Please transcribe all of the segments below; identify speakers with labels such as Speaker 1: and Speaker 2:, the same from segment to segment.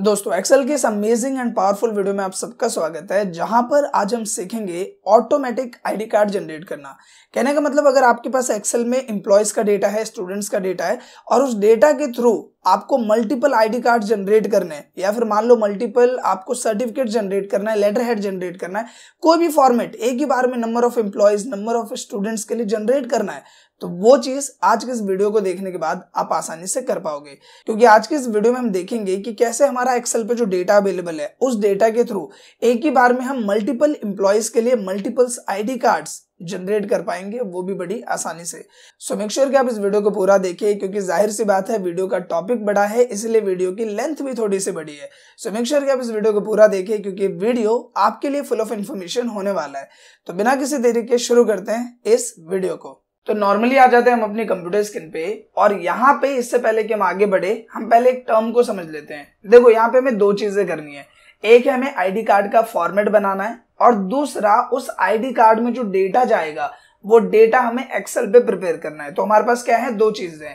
Speaker 1: दोस्तों एक्सेल के इस अमेजिंग एंड पावरफुल वीडियो में आप सबका स्वागत है जहां पर आज हम सीखेंगे ऑटोमेटिक आईडी कार्ड जनरेट करना कहने का मतलब अगर आपके पास एक्सेल में इंप्लॉयज का डेटा है स्टूडेंट्स का डेटा है और उस डेटा के थ्रू आपको मल्टीपल आईडी कार्ड जनरेट करने हैं या फिर मान लो मल्टीपल आपको सर्टिफिकेट जनरेट करना है लेटर हेड जनरेट करना है कोई भी फॉर्मेट एक ही बार में number of employees number of students के लिए जनरेट करना है तो वो चीज आज के इस वीडियो को देखने के बाद आप आसानी से कर पाओगे क्योंकि आज के इस वीडियो में हम देखेंगे कि कैसे हमारा एक्सेल पे जो डेटा अवेलेबल है उस डेटा के थ्रू एक ही बार में हम मल्टीपल इंप्लॉयज के लिए मल्टीपल्स आईडी कार्ड्स जनरेट कर पाएंगे वो भी बड़ी आसानी से सो मेक श्योर कि आप इस वीडियो को पूरा देखिए क्योंकि जाहिर सी बात है वीडियो का टॉपिक बड़ा है इसलिए वीडियो की लेंथ भी थोड़ी सी बड़ी है सो मेक श्योर कि आप इस वीडियो को पूरा देखिए क्योंकि वीडियो आपके लिए फुल ऑफ इन्फॉर्मेशन होने वाला है तो बिना किसी देरी के शुरू करते हैं इस वीडियो को तो नॉर्मली आ जाते हैं हम अपने कंप्यूटर स्क्रीन पे और यहाँ पे इससे पहले कि हम आगे बढ़े हम पहले एक टर्म को समझ लेते हैं देखो यहाँ पे हमें दो चीजें करनी है एक है हमें आईडी कार्ड का फॉर्मेट बनाना है और दूसरा उस आईडी कार्ड में जो डेटा जाएगा वो डेटा हमें एक्सेल पे प्रिपेयर करना है तो हमारे पास क्या है दो चीजें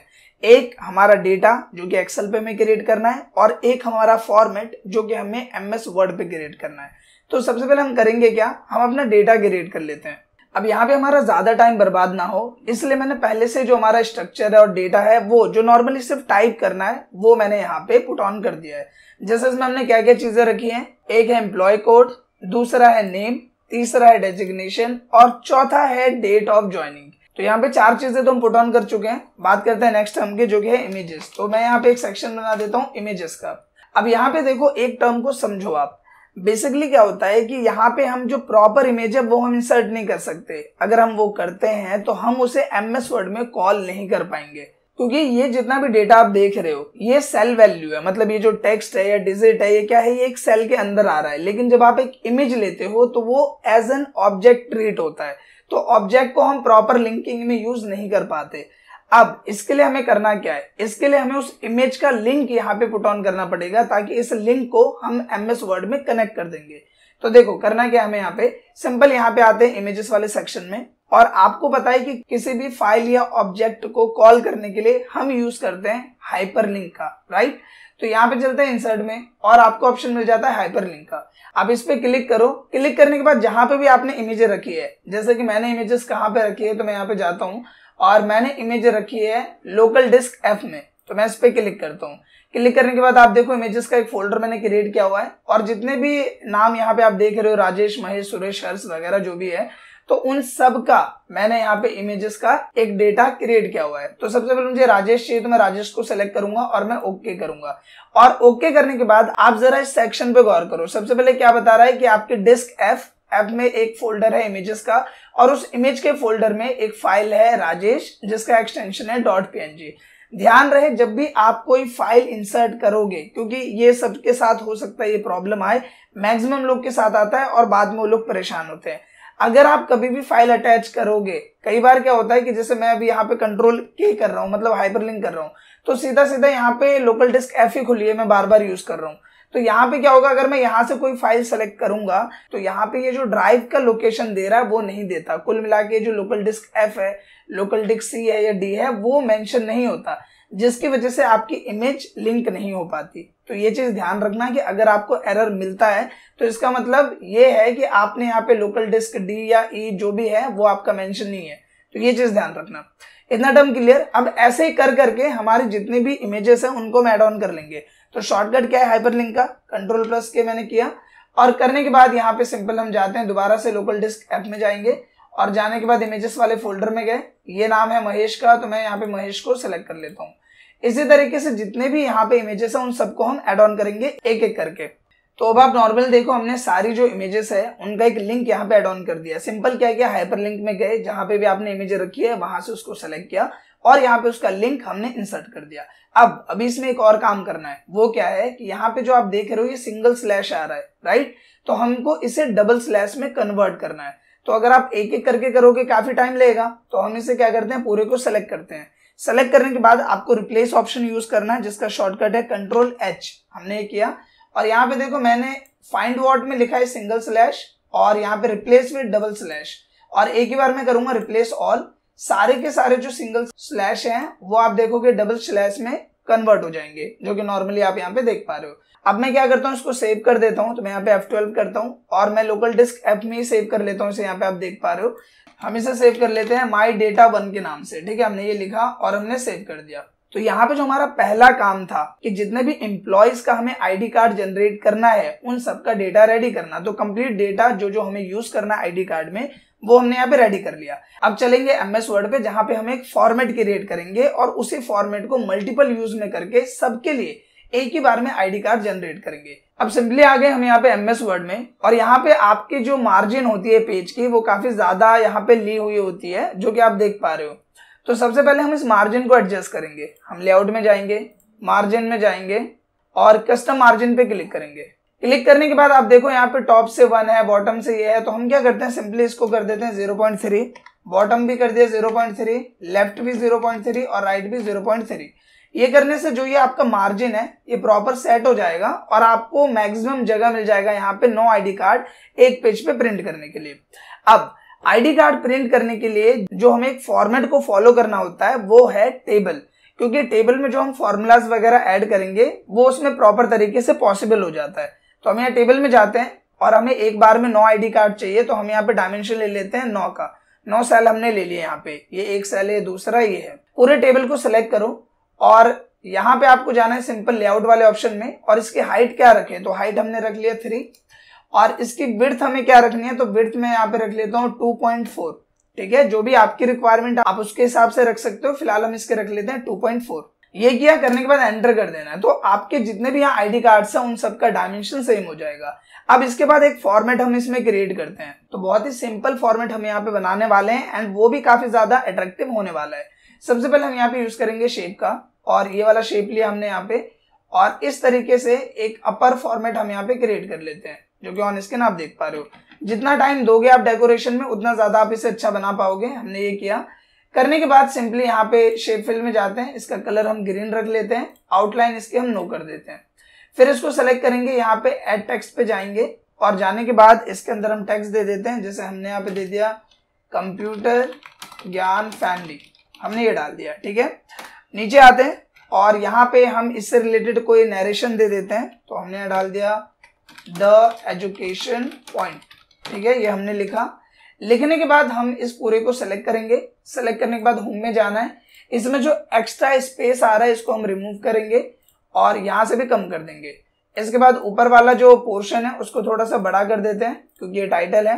Speaker 1: एक हमारा डेटा जो कि एक्सेल पे हमें क्रिएट करना है और एक हमारा फॉर्मेट जो कि हमें एमएस वर्ड पे क्रिएट करना है तो सबसे पहले हम करेंगे क्या हम अपना डेटा क्रिएट कर लेते हैं अब यहाँ पे हमारा ज्यादा टाइम बर्बाद ना हो इसलिए मैंने पहले से जो हमारा स्ट्रक्चर है और डेटा है वो जो नॉर्मली सिर्फ टाइप करना है वो मैंने यहाँ पे पुट ऑन कर दिया है जैसे इसमें हमने क्या क्या चीजें रखी हैं एक है एम्प्लॉय कोड दूसरा है नेम तीसरा है डेजिग्नेशन और चौथा है डेट ऑफ ज्वाइनिंग तो यहाँ पे चार चीजें तो हम पुट ऑन कर चुके हैं बात करते हैं नेक्स्ट टर्म के जो कि है इमेजेस तो मैं यहाँ पे एक सेक्शन बना देता हूँ इमेजेस का अब यहाँ पे देखो एक टर्म को समझो आप बेसिकली क्या होता है कि यहाँ पे हम जो प्रॉपर इमेज है वो हम इंसर्ट नहीं कर सकते अगर हम वो करते हैं तो हम उसे एम एस वर्ड में कॉल नहीं कर पाएंगे क्योंकि ये जितना भी डेटा आप देख रहे हो ये सेल वैल्यू है मतलब ये जो टेक्स्ट है या डिजिट है ये क्या है ये एक सेल के अंदर आ रहा है लेकिन जब आप एक इमेज लेते हो तो वो एज एन ऑब्जेक्ट ट्रीट होता है तो ऑब्जेक्ट को हम प्रॉपर लिंकिंग में यूज नहीं कर पाते अब इसके लिए हमें करना क्या है इसके लिए हमें उस इमेज का लिंक यहाँ पे पुट ऑन करना पड़ेगा ताकि इस लिंक को हम एम एस वर्ड में कनेक्ट कर देंगे तो देखो करना क्या हमें यहाँ पे सिंपल यहाँ पे आते हैं इमेजेस वाले सेक्शन में और आपको पता है कि किसी भी फाइल या ऑब्जेक्ट को कॉल करने के लिए हम यूज करते हैं हाइपरलिंक का राइट तो यहाँ पे चलते हैं इंसर्ट में और आपको ऑप्शन मिल जाता है हाइपरलिंक का आप इस पे क्लिक करो क्लिक करने के बाद जहां पे भी आपने इमेजे रखी है जैसे कि मैंने इमेजेस कहाँ पे रखी है तो मैं यहाँ पे जाता हूँ और मैंने इमेज रखी है लोकल डिस्क एफ में तो मैं इस पर क्लिक करता हूँ क्लिक करने के बाद आप देखो इमेजेस का एक फोल्डर मैंने क्रिएट किया हुआ है और जितने भी नाम यहाँ पे आप देख रहे हो राजेश महेश सुरेश हर्ष वगैरह जो भी है तो उन सब का मैंने यहाँ पे इमेजेस का एक डेटा क्रिएट किया हुआ है तो सबसे पहले मुझे राजेश चाहिए तो मैं राजेश को सिलेक्ट करूंगा और मैं ओके करूंगा और ओके करने के बाद आप जरा इस सेक्शन पे गौर करो सबसे पहले क्या बता रहा है कि आपके डिस्क एफ ऐप में एक फोल्डर है इमेजेस का और उस इमेज के फोल्डर में एक फाइल है राजेश जिसका एक्सटेंशन है डॉट पी ध्यान रहे जब भी आप कोई फाइल इंसर्ट करोगे क्योंकि ये सबके साथ हो सकता है ये प्रॉब्लम आए मैक्सिमम लोग के साथ आता है और बाद में वो लोग परेशान होते हैं अगर आप कभी भी फाइल अटैच करोगे कई बार क्या होता है कि जैसे मैं अभी यहाँ पे कंट्रोल के कर रहा हूँ मतलब हाइपरलिंक कर रहा हूँ तो सीधा सीधा यहाँ पे लोकल डिस्क एफ ही खुली है मैं बार बार यूज कर रहा हूँ तो यहाँ पे क्या होगा अगर मैं यहाँ से कोई फाइल सेलेक्ट करूंगा तो यहाँ पे ये जो ड्राइव का लोकेशन दे रहा है वो नहीं देता कुल मिला के जो लोकल डिस्क एफ है लोकल डिस्क सी है या डी है वो मैंशन नहीं होता जिसकी वजह से आपकी इमेज लिंक नहीं हो पाती तो ये चीज ध्यान रखना कि अगर आपको एरर मिलता है तो इसका मतलब ये है कि आपने यहाँ पे लोकल डिस्क डी या ई e जो भी है वो आपका मेंशन नहीं है तो ये चीज ध्यान रखना इतना टर्म क्लियर अब ऐसे ही कर करके हमारे जितने भी इमेजेस हैं उनको मैड ऑन कर लेंगे तो शॉर्टकट क्या है हाइपरलिंक का कंट्रोल प्लस के मैंने किया और करने के बाद यहाँ पे सिंपल हम जाते हैं दोबारा से लोकल डिस्क ऐप में जाएंगे और जाने के बाद इमेजेस वाले फोल्डर में गए ये नाम है महेश का तो मैं यहाँ पे महेश को सिलेक्ट कर लेता हूँ इसी तरीके से जितने भी यहाँ पे इमेजेस है उन सबको हम एड ऑन करेंगे एक एक करके तो अब आप नॉर्मल देखो हमने सारी जो इमेजेस है उनका एक लिंक यहाँ पे एड ऑन कर दिया सिंपल क्या किया हाइपर लिंक में गए जहां पे भी आपने इमेज रखी है वहां से उसको सेलेक्ट किया और यहाँ पे उसका लिंक हमने इंसर्ट कर दिया अब अभी इसमें एक और काम करना है वो क्या है कि यहाँ पे जो आप देख रहे हो ये सिंगल स्लैश आ रहा है राइट तो हमको इसे डबल स्लैश में कन्वर्ट करना है तो अगर आप एक एक करके करोगे काफी टाइम लगेगा तो हम इसे क्या करते हैं पूरे को सेलेक्ट करते हैं सेलेक्ट करने के बाद आपको रिप्लेस ऑप्शन यूज करना है जिसका शॉर्टकट है कंट्रोल एच हमने ये किया और यहाँ पे देखो मैंने फाइंड वॉट में लिखा है सिंगल स्लैश और यहाँ पे रिप्लेस विद डबल स्लैश और एक ही बार मैं करूंगा रिप्लेस ऑल सारे के सारे जो सिंगल स्लैश हैं वो आप देखोगे डबल स्लैश में कन्वर्ट हो जाएंगे जो कि नॉर्मली आप यहाँ पे देख पा रहे हो अब मैं क्या करता हूँ इसको सेव कर देता हूँ तो मैं यहाँ पे F12 करता हूँ और मैं लोकल डिस्क एप में ही सेव कर लेता हूँ इसे यहाँ पे आप देख पा रहे हो हम इसे सेव कर लेते हैं माई डेटा वन के नाम से ठीक है हमने ये लिखा और हमने सेव कर दिया तो यहाँ पे जो हमारा पहला काम था कि जितने भी इम्प्लॉयज का हमें आईडी कार्ड जनरेट करना है उन सबका डेटा रेडी करना तो कंप्लीट डेटा जो जो हमें यूज करना है आईडी कार्ड में वो हमने यहाँ पे रेडी कर लिया अब चलेंगे एम एस वर्ड पे जहां पे हम एक फॉर्मेट क्रिएट करेंगे और उसी फॉर्मेट को मल्टीपल यूज में करके सबके लिए एक ही बार में आईडी कार्ड जनरेट करेंगे अब सिंपली आ गए हम यहाँ पे एम एस वर्ड में और यहाँ पे आपकी जो मार्जिन होती है पेज की वो काफी ज्यादा यहाँ पे ली हुई होती है जो कि आप देख पा रहे हो तो सबसे पहले हम इस मार्जिन को एडजस्ट करेंगे हम लेआउट में जाएंगे मार्जिन में जाएंगे और कस्टम मार्जिन पे क्लिक करेंगे क्लिक करने के बाद आप देखो यहाँ पे टॉप से वन है बॉटम से ये है तो हम क्या करते हैं सिंपली इसको कर देते हैं जीरो पॉइंट थ्री बॉटम भी कर दिया जीरो पॉइंट थ्री लेफ्ट भी जीरो पॉइंट थ्री और राइट भी जीरो पॉइंट थ्री ये करने से जो ये आपका मार्जिन है ये प्रॉपर सेट हो जाएगा और आपको मैक्सिमम जगह मिल जाएगा यहाँ पे नो आईडी कार्ड एक पेज पे प्रिंट करने के लिए अब आईडी कार्ड प्रिंट करने के लिए जो हमें एक फॉर्मेट को फॉलो करना होता है वो है टेबल क्योंकि टेबल में जो हम फॉर्मूलाज वगैरह ऐड करेंगे वो उसमें प्रॉपर तरीके से पॉसिबल हो जाता है तो हम यहाँ टेबल में जाते हैं और हमें एक बार में नौ आईडी कार्ड चाहिए तो हम यहाँ पे डायमेंशन ले लेते हैं नौ का नौ सेल हमने ले लिया यहाँ पे ये एक सेल है दूसरा ये है पूरे टेबल को सिलेक्ट करो और यहाँ पे आपको जाना है सिंपल लेआउट वाले ऑप्शन में और इसकी हाइट क्या रखे तो हाइट हमने रख लिया थ्री और इसकी ब्रथ हमें क्या रखनी है तो ब्रथ में यहाँ पे रख लेता हूँ टू पॉइंट फोर ठीक है जो भी आपकी रिक्वायरमेंट आप उसके हिसाब से रख सकते हो फिलहाल हम इसके रख लेते हैं टू पॉइंट फोर ये किया करने के बाद एंटर कर देना है तो आपके जितने भी यहाँ आईडी कार्ड्स हैं उन सबका डायमेंशन सेम हो जाएगा अब इसके बाद एक फॉर्मेट हम इसमें क्रिएट करते हैं तो बहुत ही सिंपल फॉर्मेट हम यहाँ पे बनाने वाले हैं एंड वो भी काफी ज्यादा अट्रैक्टिव होने वाला है सबसे पहले हम यहाँ पे यूज करेंगे शेप का और ये वाला शेप लिया हमने यहाँ पे और इस तरीके से एक अपर फॉर्मेट हम यहाँ पे क्रिएट कर लेते हैं जो कि ऑन स्क्रीन आप देख पा रहे हो जितना टाइम दोगे आप डेकोरेशन में उतना ज्यादा आप इसे अच्छा बना पाओगे हमने ये किया करने के बाद सिंपली यहाँ पे शेप फिल में जाते हैं इसका कलर हम ग्रीन रख लेते हैं आउटलाइन इसके हम नो कर देते हैं फिर इसको सेलेक्ट करेंगे यहाँ पे एड टेक्स्ट पे जाएंगे और जाने के बाद इसके अंदर हम टेक्स्ट दे देते हैं जैसे हमने यहाँ पे दे दिया कंप्यूटर ज्ञान फैमिली हमने ये डाल दिया ठीक है नीचे आते हैं और यहाँ पे हम इससे रिलेटेड कोई नरेशन दे देते हैं तो हमने डाल दिया द एजुकेशन पॉइंट ठीक है ये हमने लिखा लिखने के बाद हम इस पूरे को सेलेक्ट करेंगे सेलेक्ट करने के बाद होम में जाना है इसमें जो एक्स्ट्रा स्पेस आ रहा है इसको हम रिमूव करेंगे और यहां से भी कम कर देंगे इसके बाद ऊपर वाला जो पोर्शन है उसको थोड़ा सा बड़ा कर देते हैं क्योंकि ये टाइटल है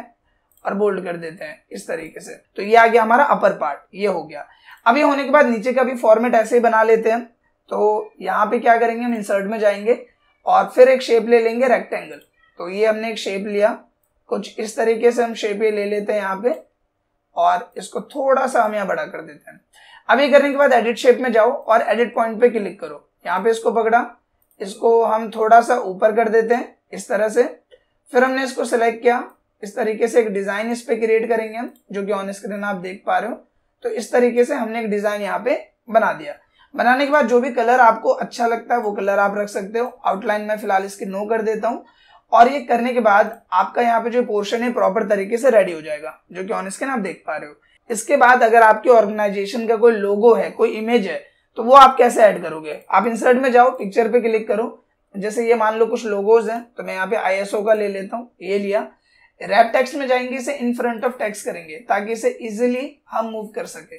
Speaker 1: और बोल्ड कर देते हैं इस तरीके से तो ये आ गया हमारा अपर पार्ट ये हो गया अब ये होने के बाद नीचे का भी फॉर्मेट ऐसे ही बना लेते हैं तो यहाँ पे क्या करेंगे हम इंसर्ट में जाएंगे और फिर एक शेप ले लेंगे रेक्टेंगल तो ये हमने एक शेप लिया कुछ इस तरीके से हम शेप ले लेते हैं यहाँ पे और इसको थोड़ा सा हम यहाँ बड़ा कर देते हैं अब ये करने के बाद एडिट शेप में जाओ और एडिट पॉइंट पे क्लिक करो यहाँ पे इसको पकड़ा इसको हम थोड़ा सा ऊपर कर देते हैं इस तरह से फिर हमने इसको सिलेक्ट किया इस तरीके से एक डिजाइन इस पे क्रिएट करेंगे हम जो कि ऑन स्क्रीन आप देख पा रहे हो तो इस तरीके से हमने एक डिजाइन यहाँ पे बना दिया बनाने के बाद जो भी कलर आपको अच्छा लगता है वो कलर आप रख सकते हो आउटलाइन में फिलहाल इसकी नो कर देता हूँ और ये करने के बाद आपका यहाँ पे जो पोर्शन है प्रॉपर तरीके से रेडी हो जाएगा जो कि ऑन स्क्रीन आप देख पा रहे हो इसके बाद अगर आपके ऑर्गेनाइजेशन का कोई लोगो है कोई इमेज है तो वो आप कैसे ऐड करोगे आप इंसर्ट में जाओ पिक्चर पे क्लिक करो जैसे ये मान लो कुछ लोगोज हैं तो मैं यहाँ पे आई का ले लेता हूँ ये लिया रैप टेक्स में जाएंगे इसे इन फ्रंट ऑफ टेक्स करेंगे ताकि इसे इजिली हम मूव कर सके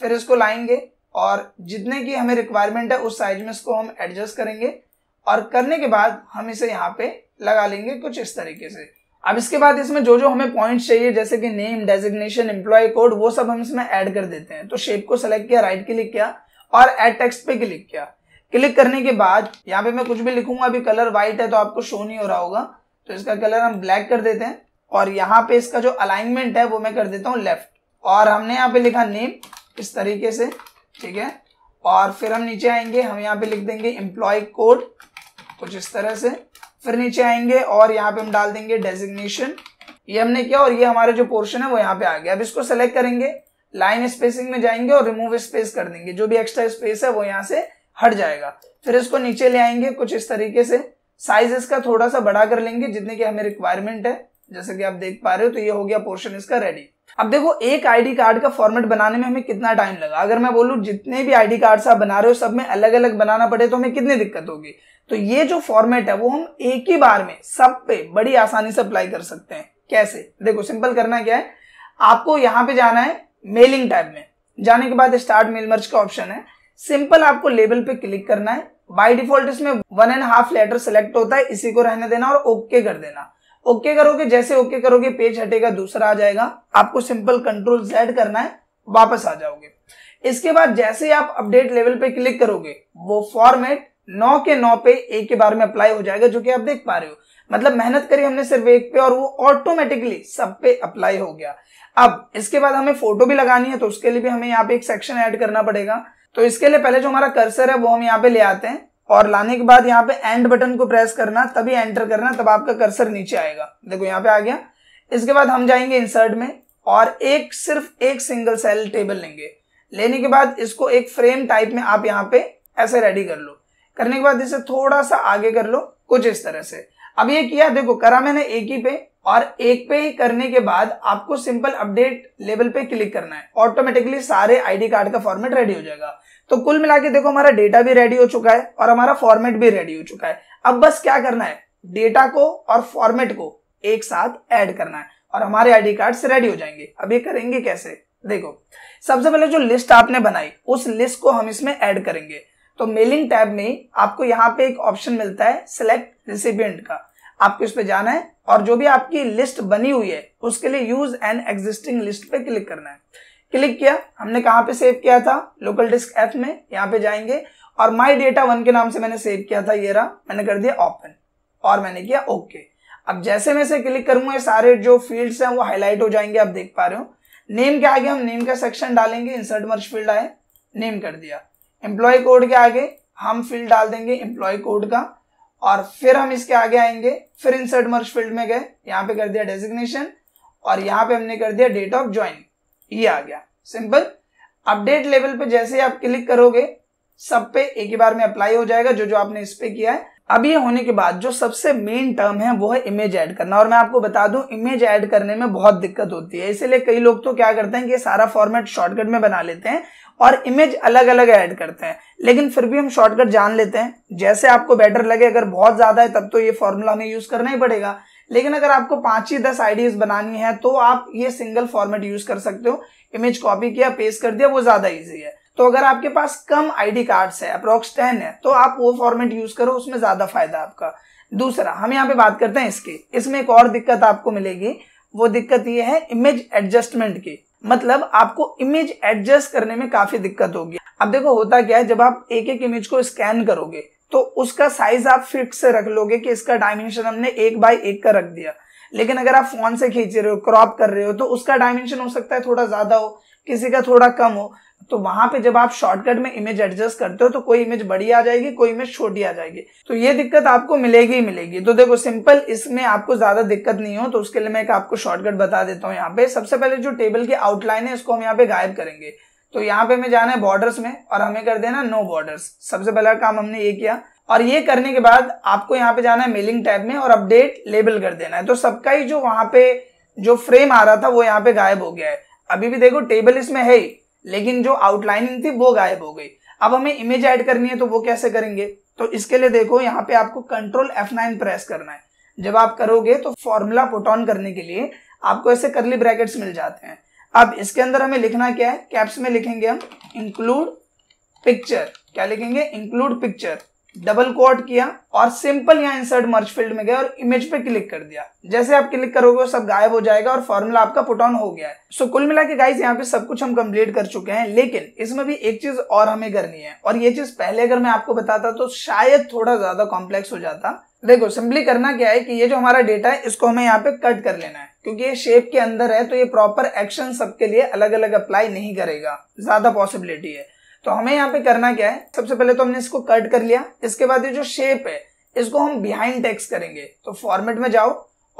Speaker 1: फिर इसको लाएंगे और जितने की हमें रिक्वायरमेंट है उस साइज में इसको हम एडजस्ट करेंगे और करने के बाद हम इसे यहाँ पे लगा लेंगे कुछ इस तरीके से अब इसके बाद इसमें जो जो हमें पॉइंट्स चाहिए जैसे कि नेम डेजिग्नेशन एम्प्लॉय कोड वो सब हम इसमें ऐड कर देते हैं तो शेप को सेलेक्ट किया राइट क्लिक किया और एड टेक्स्ट पे क्लिक किया क्लिक करने के बाद यहाँ पे मैं कुछ भी लिखूंगा अभी कलर व्हाइट है तो आपको शो नहीं हो रहा होगा तो इसका कलर हम ब्लैक कर देते हैं और यहाँ पे इसका जो अलाइनमेंट है वो मैं कर देता हूँ लेफ्ट और हमने यहाँ पे लिखा नेम इस तरीके से ठीक है और फिर हम नीचे आएंगे हम यहाँ पे लिख देंगे एम्प्लॉय कोड कुछ इस तरह से फिर नीचे आएंगे और यहाँ पे हम डाल देंगे डेजिग्नेशन ये हमने किया और ये हमारा जो पोर्शन है वो यहाँ पे आ गया अब इसको सेलेक्ट करेंगे लाइन स्पेसिंग में जाएंगे और रिमूव स्पेस कर देंगे जो भी एक्स्ट्रा स्पेस है वो यहाँ से हट जाएगा फिर इसको नीचे ले आएंगे कुछ इस तरीके से साइज इसका थोड़ा सा बढ़ा कर लेंगे जितने की हमें रिक्वायरमेंट है जैसे कि आप देख पा रहे हो तो ये हो गया पोर्शन इसका रेडी अब देखो एक आईडी कार्ड का फॉर्मेट बनाने में हमें कितना टाइम लगा अगर मैं बोलूँ जितने भी आईडी कार्ड्स आप बना रहे हो सब में अलग अलग बनाना पड़े तो हमें कितनी दिक्कत होगी तो ये जो फॉर्मेट है वो हम एक ही बार में सब पे बड़ी आसानी से अप्लाई कर सकते हैं कैसे देखो सिंपल करना क्या है आपको यहाँ पे जाना है मेलिंग टाइप में जाने के बाद स्टार्ट मेल मर्च का ऑप्शन है सिंपल आपको लेबल पे क्लिक करना है बाई डिफॉल्ट इसमें one and half letter select होता है इसी को रहने देना और ओके कर देना ओके करोगे जैसे ओके करोगे पेज हटेगा दूसरा आ जाएगा आपको सिंपल कंट्रोल जेड करना है वापस आ जाओगे इसके बाद जैसे आप अपडेट लेवल पे क्लिक करोगे वो फॉर्मेट नौ के नौ पे एक के बार में अप्लाई हो जाएगा जो कि आप देख पा रहे हो मतलब मेहनत करी हमने सिर्फ एक पे और वो ऑटोमेटिकली सब पे अप्लाई हो गया अब इसके बाद हमें फोटो भी लगानी है तो उसके लिए भी हमें यहाँ पे एक सेक्शन ऐड करना पड़ेगा तो इसके लिए पहले जो हमारा कर्सर है वो हम यहाँ पे ले आते हैं और लाने के बाद यहाँ पे एंड बटन को प्रेस करना तभी एंटर करना तब आपका कर्सर नीचे आएगा देखो यहाँ पे आ गया इसके बाद हम जाएंगे इंसर्ट में और एक सिर्फ एक सिंगल सेल टेबल लेंगे लेने के बाद इसको एक फ्रेम टाइप में आप यहाँ पे ऐसे रेडी कर लो करने के बाद इसे थोड़ा सा आगे कर लो कुछ इस तरह से अब ये किया देखो करा मैंने एक ही पे और एक पे ही करने के बाद आपको सिंपल अपडेट लेवल पे क्लिक करना है ऑटोमेटिकली सारे आईडी कार्ड का फॉर्मेट रेडी हो जाएगा तो कुल मिला के देखो हमारा डेटा भी रेडी हो चुका है और हमारा फॉर्मेट भी रेडी हो चुका है अब बस क्या करना है डेटा को और फॉर्मेट को एक साथ ऐड करना है और हमारे आईडी कार्ड रेडी हो जाएंगे अब ये करेंगे कैसे देखो सबसे पहले जो लिस्ट आपने बनाई उस लिस्ट को हम इसमें ऐड करेंगे तो मेलिंग टैब में आपको यहाँ पे एक ऑप्शन मिलता है सिलेक्ट रिसिपियंट का आपको इस पे जाना है और जो भी आपकी लिस्ट बनी हुई है उसके लिए यूज एन एग्जिस्टिंग लिस्ट पे क्लिक करना है क्लिक किया हमने कहाँ पे सेव किया था लोकल डिस्क एफ में यहाँ पे जाएंगे और माई डेटा वन के नाम से मैंने सेव किया था ये रहा मैंने कर दिया ओपन और मैंने किया ओके okay. अब जैसे मैं इसे क्लिक करूंगा सारे जो फील्ड्स हैं वो हाईलाइट हो जाएंगे आप देख पा रहे हो नेम के आगे हम नेम का सेक्शन डालेंगे इंसर्ट मर्ज फील्ड आए नेम कर दिया एम्प्लॉय कोड के आगे हम फील्ड डाल देंगे एम्प्लॉय कोड का और फिर हम इसके आगे आएंगे फिर इंसर्ट मर्ज फील्ड में गए यहाँ पे कर दिया डेजिग्नेशन और यहाँ पे हमने कर दिया डेट ऑफ ज्वाइनिंग ये आ गया सिंपल अपडेट लेवल पे जैसे आप क्लिक करोगे सब पे एक ही बार में अप्लाई हो जाएगा जो जो आपने इस पे किया है अब ये होने के बाद जो सबसे मेन टर्म है वो है इमेज ऐड करना और मैं आपको बता दूं इमेज ऐड करने में बहुत दिक्कत होती है इसीलिए कई लोग तो क्या करते हैं कि सारा फॉर्मेट शॉर्टकट में बना लेते हैं और इमेज अलग अलग ऐड करते हैं लेकिन फिर भी हम शॉर्टकट जान लेते हैं जैसे आपको बेटर लगे अगर बहुत ज्यादा है तब तो ये फॉर्मूला हमें यूज करना ही पड़ेगा लेकिन अगर आपको पांच ही दस आइडियाज बनानी है तो आप ये सिंगल फॉर्मेट यूज कर सकते हो इमेज कॉपी किया पेस्ट कर दिया वो ज्यादा ईजी है तो अगर आपके पास कम आईडी कार्ड्स है अप्रोक्स टेन है तो आप वो फॉर्मेट यूज करो उसमें ज्यादा फायदा आपका दूसरा हम यहाँ पे बात करते हैं इसके इसमें एक और दिक्कत आपको मिलेगी वो दिक्कत ये है इमेज एडजस्टमेंट की मतलब आपको इमेज एडजस्ट करने में काफी दिक्कत होगी अब देखो होता क्या है जब आप एक एक इमेज को स्कैन करोगे तो उसका साइज आप फिक्स से रख लोगे कि इसका डायमेंशन हमने एक बाय एक का रख दिया लेकिन अगर आप फोन से खींच रहे हो क्रॉप कर रहे हो तो उसका डायमेंशन हो सकता है थोड़ा ज्यादा हो किसी का थोड़ा कम हो तो वहां पे जब आप शॉर्टकट में इमेज एडजस्ट करते हो तो कोई इमेज बड़ी आ जाएगी कोई इमेज छोटी आ जाएगी तो ये दिक्कत आपको मिलेगी ही मिलेगी तो देखो सिंपल इसमें आपको ज्यादा दिक्कत नहीं हो तो उसके लिए मैं एक आपको शॉर्टकट बता देता हूँ यहाँ पे सबसे पहले जो टेबल की आउटलाइन है इसको हम यहाँ पे गायब करेंगे तो यहाँ पे हमें जाना है बॉर्डर्स में और हमें कर देना नो बॉर्डर्स सबसे पहला काम हमने ये किया और ये करने के बाद आपको यहाँ पे जाना है मेलिंग टैब में और अपडेट लेबल कर देना है तो सबका ही जो वहां पे जो फ्रेम आ रहा था वो यहाँ पे गायब हो गया है अभी भी देखो टेबल इसमें है ही लेकिन जो आउटलाइनिंग थी वो गायब हो गई अब हमें इमेज ऐड करनी है तो वो कैसे करेंगे तो इसके लिए देखो यहाँ पे आपको कंट्रोल F9 प्रेस करना है जब आप करोगे तो फॉर्मूला पुट ऑन करने के लिए आपको ऐसे करली ब्रैकेट्स मिल जाते हैं अब इसके अंदर हमें लिखना क्या है कैप्स में लिखेंगे हम इंक्लूड पिक्चर क्या लिखेंगे इंक्लूड पिक्चर डबल कोट किया और सिंपल यहाँ इंसर्ट मर्च फील्ड में गया और इमेज पे क्लिक कर दिया जैसे आप क्लिक करोगे सब गायब हो जाएगा और फॉर्मूला आपका पुट ऑन हो गया है सो so, कुल मिला के गाइस यहाँ पे सब कुछ हम कंप्लीट कर चुके हैं लेकिन इसमें भी एक चीज और हमें करनी है और ये चीज पहले अगर मैं आपको बताता तो शायद थोड़ा ज्यादा कॉम्प्लेक्स हो जाता देखो सिंपली करना क्या है कि ये जो हमारा डेटा है इसको हमें यहाँ पे कट कर लेना है क्योंकि ये शेप के अंदर है तो ये प्रॉपर एक्शन सबके लिए अलग अलग अप्लाई नहीं करेगा ज्यादा पॉसिबिलिटी है तो हमें यहाँ पे करना क्या है सबसे पहले तो हमने इसको कट कर लिया इसके बाद ये जो शेप है इसको हम बिहाइंड टैक्स करेंगे तो फॉर्मेट में जाओ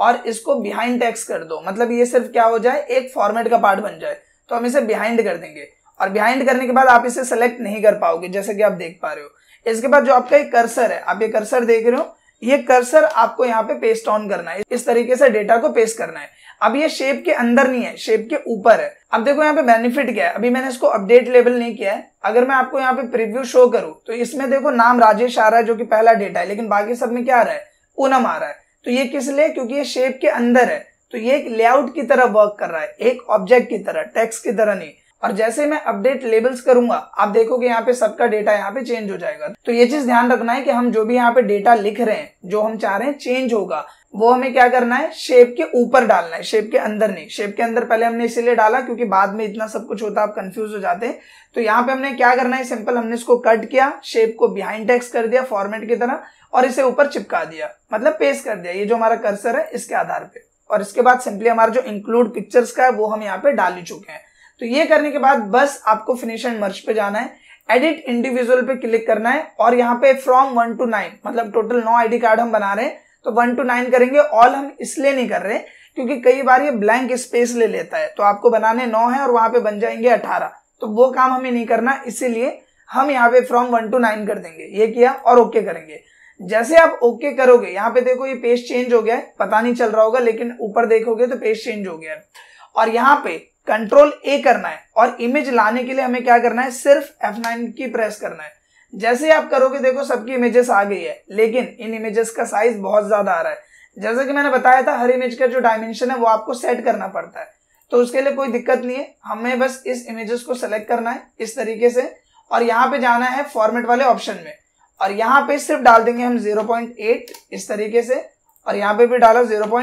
Speaker 1: और इसको बिहाइंड टैक्स कर दो मतलब ये सिर्फ क्या हो जाए एक फॉर्मेट का पार्ट बन जाए तो हम इसे बिहाइंड कर देंगे और बिहाइंड करने के बाद आप इसे सेलेक्ट नहीं कर पाओगे जैसे कि आप देख पा रहे हो इसके बाद जो आपका एक कर्सर है आप ये कर्सर देख रहे हो ये कर्सर आपको यहाँ पे पेस्ट ऑन करना है इस तरीके से डेटा को पेस्ट करना है अब ये शेप के अंदर नहीं है शेप के ऊपर है अब देखो यहाँ पे बेनिफिट क्या है अभी मैंने इसको अपडेट लेबल नहीं किया है अगर मैं आपको यहाँ पे प्रीव्यू शो करूं तो इसमें देखो नाम राजेश आ रहा है जो कि पहला डेटा है लेकिन बाकी सब में क्या आ रहा है पूनम आ रहा है तो ये किस लिए क्योंकि ये शेप के अंदर है तो ये एक लेआउट की तरह वर्क कर रहा है एक ऑब्जेक्ट की तरह टेक्स की तरह नहीं और जैसे मैं अपडेट लेबल्स करूंगा आप देखोगे यहाँ पे सबका डेटा यहाँ पे चेंज हो जाएगा तो ये चीज ध्यान रखना है कि हम जो भी यहाँ पे डेटा लिख रहे हैं जो हम चाह रहे हैं चेंज होगा वो हमें क्या करना है शेप के ऊपर डालना है शेप के अंदर नहीं शेप के अंदर पहले हमने इसीलिए डाला क्योंकि बाद में इतना सब कुछ होता आप कंफ्यूज हो जाते हैं तो यहाँ पे हमने क्या करना है सिंपल हमने इसको कट किया शेप को बिहाइंड टेक्स कर दिया फॉर्मेट की तरह और इसे ऊपर चिपका दिया मतलब पेस्ट कर दिया ये जो हमारा कर्सर है इसके आधार पर और इसके बाद सिंपली हमारा जो इंक्लूड पिक्चर्स का है वो हम यहाँ पे डाल ही चुके हैं तो ये करने के बाद बस आपको फिनिश एंड मर्च पे जाना है एडिट इंडिविजुअल पे क्लिक करना है और यहाँ पे फ्रॉम वन टू नाइन मतलब टोटल नौ आईडी कार्ड हम बना रहे हैं तो वन टू नाइन करेंगे ऑल हम इसलिए नहीं कर रहे क्योंकि कई बार ये ब्लैंक स्पेस ले लेता है तो आपको बनाने नौ है और वहां पे बन जाएंगे अठारह तो वो काम हमें नहीं करना इसीलिए हम यहाँ पे फ्रॉम वन टू नाइन कर देंगे ये किया और ओके okay करेंगे जैसे आप ओके okay करोगे यहाँ पे देखो ये पेज चेंज हो गया है पता नहीं चल रहा होगा लेकिन ऊपर देखोगे तो पेज चेंज हो गया है और यहाँ पे कंट्रोल ए करना है और इमेज लाने के लिए हमें क्या करना है सिर्फ F9 की प्रेस करना है जैसे आप करोगे देखो सबकी इमेजेस आ गई है लेकिन इन इमेजेस का साइज बहुत ज्यादा आ रहा है जैसे कि मैंने बताया था हर इमेज का जो डायमेंशन है वो आपको सेट करना पड़ता है तो उसके लिए कोई दिक्कत नहीं है हमें बस इस इमेजेस को सेलेक्ट करना है इस तरीके से और यहाँ पे जाना है फॉर्मेट वाले ऑप्शन में और यहाँ पे सिर्फ डाल देंगे हम जीरो इस तरीके से और यहाँ पे भी डाला जीरो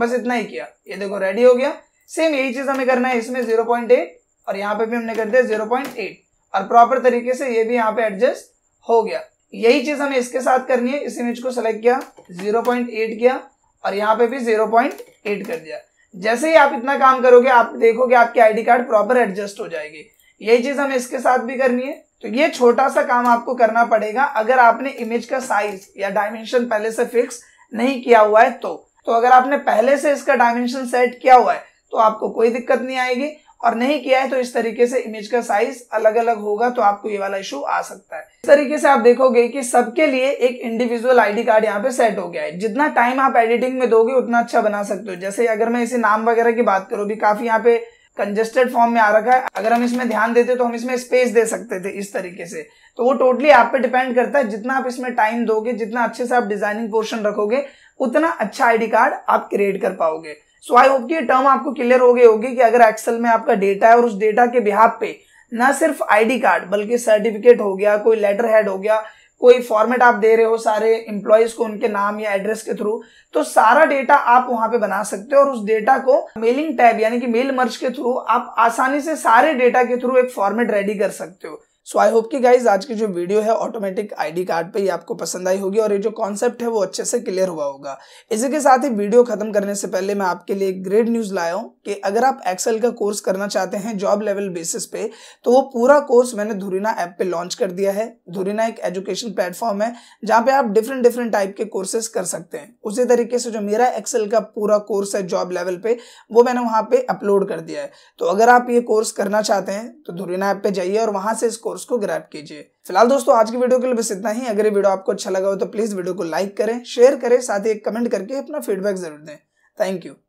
Speaker 1: बस इतना ही किया ये देखो रेडी हो गया सेम यही चीज हमें करना है इसमें जीरो पॉइंट एट और यहाँ पे भी हमने कर दिया जीरो पॉइंट एट और प्रॉपर तरीके से ये भी यहाँ पे एडजस्ट हो गया यही चीज हमें इसके साथ करनी है इस इमेज को सिलेक्ट किया जीरो पॉइंट एट किया और यहाँ पे भी जीरो पॉइंट एट कर दिया जैसे ही आप इतना काम करोगे आप देखोगे आपकी आईडी कार्ड प्रॉपर एडजस्ट हो जाएगी यही चीज हमें इसके साथ भी करनी है तो ये छोटा सा काम आपको करना पड़ेगा अगर आपने इमेज का साइज या डायमेंशन पहले से फिक्स नहीं किया हुआ है तो तो अगर आपने पहले से इसका डायमेंशन सेट किया हुआ है तो आपको कोई दिक्कत नहीं आएगी और नहीं किया है तो इस तरीके से इमेज का साइज अलग अलग होगा तो आपको ये वाला इशू आ सकता है इस तरीके से आप देखोगे कि सबके लिए एक इंडिविजुअल आईडी कार्ड यहाँ पे सेट हो गया है जितना टाइम आप एडिटिंग में दोगे उतना अच्छा बना सकते हो जैसे अगर मैं इसे नाम वगैरह की बात करूँ भी काफी यहाँ पे कंजेस्टेड फॉर्म में आ रखा है अगर हम इसमें ध्यान देते तो हम इसमें स्पेस दे सकते थे इस तरीके से तो वो टोटली आप पे डिपेंड करता है जितना आप इसमें टाइम दोगे जितना अच्छे से आप डिजाइनिंग पोर्शन रखोगे उतना अच्छा आईडी कार्ड आप क्रिएट कर पाओगे सो आई होप की टर्म आपको क्लियर हो गई होगी कि अगर एक्सेल में आपका डेटा है और उस डेटा के बिहार पे ना सिर्फ आईडी कार्ड बल्कि सर्टिफिकेट हो गया कोई लेटर हेड हो गया कोई फॉर्मेट आप दे रहे हो सारे एम्प्लॉयज को उनके नाम या एड्रेस के थ्रू तो सारा डेटा आप वहां पे बना सकते हो और उस डेटा को मेलिंग टैब यानी कि मेल मर्ज के थ्रू आप आसानी से सारे डेटा के थ्रू एक फॉर्मेट रेडी कर सकते हो सो आई होप कि गाइज आज की जो वीडियो है ऑटोमेटिक आईडी कार्ड पे ये आपको पसंद आई होगी और ये जो कॉन्सेप्ट है वो अच्छे से क्लियर हुआ होगा इसी के साथ ही वीडियो खत्म करने से पहले मैं आपके लिए एक ग्रेट न्यूज लाया हूँ कि अगर आप एक्सेल का कोर्स करना चाहते हैं जॉब लेवल बेसिस पे तो वो पूरा कोर्स मैंने धुरीना ऐप पे लॉन्च कर दिया है धुरीना एक एजुकेशन प्लेटफॉर्म है जहाँ पे आप डिफरेंट डिफरेंट टाइप के कोर्सेस कर सकते हैं उसी तरीके से जो मेरा एक्सेल का पूरा कोर्स है जॉब लेवल पे वो मैंने वहाँ पे अपलोड कर दिया है तो अगर आप ये कोर्स करना चाहते हैं तो धुरीना ऐप पे जाइए और वहाँ से इस कोर्स कोर्स को ग्रैप कीजिए फिलहाल दोस्तों आज की वीडियो के लिए बस इतना ही अगर ये वीडियो आपको अच्छा लगा हो तो प्लीज वीडियो को लाइक करें शेयर करें साथ ही एक कमेंट करके अपना फीडबैक जरूर दें थैंक यू